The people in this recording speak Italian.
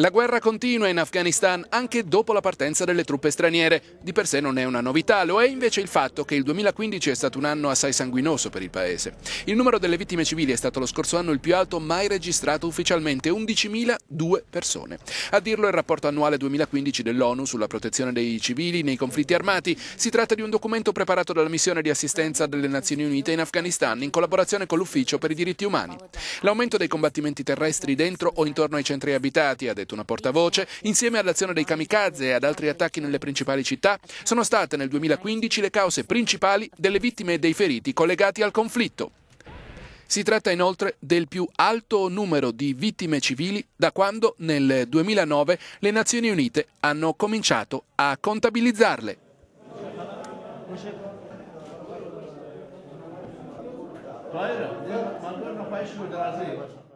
La guerra continua in Afghanistan anche dopo la partenza delle truppe straniere. Di per sé non è una novità, lo è invece il fatto che il 2015 è stato un anno assai sanguinoso per il paese. Il numero delle vittime civili è stato lo scorso anno il più alto mai registrato ufficialmente, 11.002 persone. A dirlo il rapporto annuale 2015 dell'ONU sulla protezione dei civili nei conflitti armati. Si tratta di un documento preparato dalla missione di assistenza delle Nazioni Unite in Afghanistan in collaborazione con l'Ufficio per i diritti umani. L'aumento dei combattimenti terrestri dentro o intorno ai centri abitati, ha detto detto una portavoce, insieme all'azione dei kamikaze e ad altri attacchi nelle principali città, sono state nel 2015 le cause principali delle vittime e dei feriti collegati al conflitto. Si tratta inoltre del più alto numero di vittime civili da quando nel 2009 le Nazioni Unite hanno cominciato a contabilizzarle. Hayır, ben bunu paylaşmıyorum.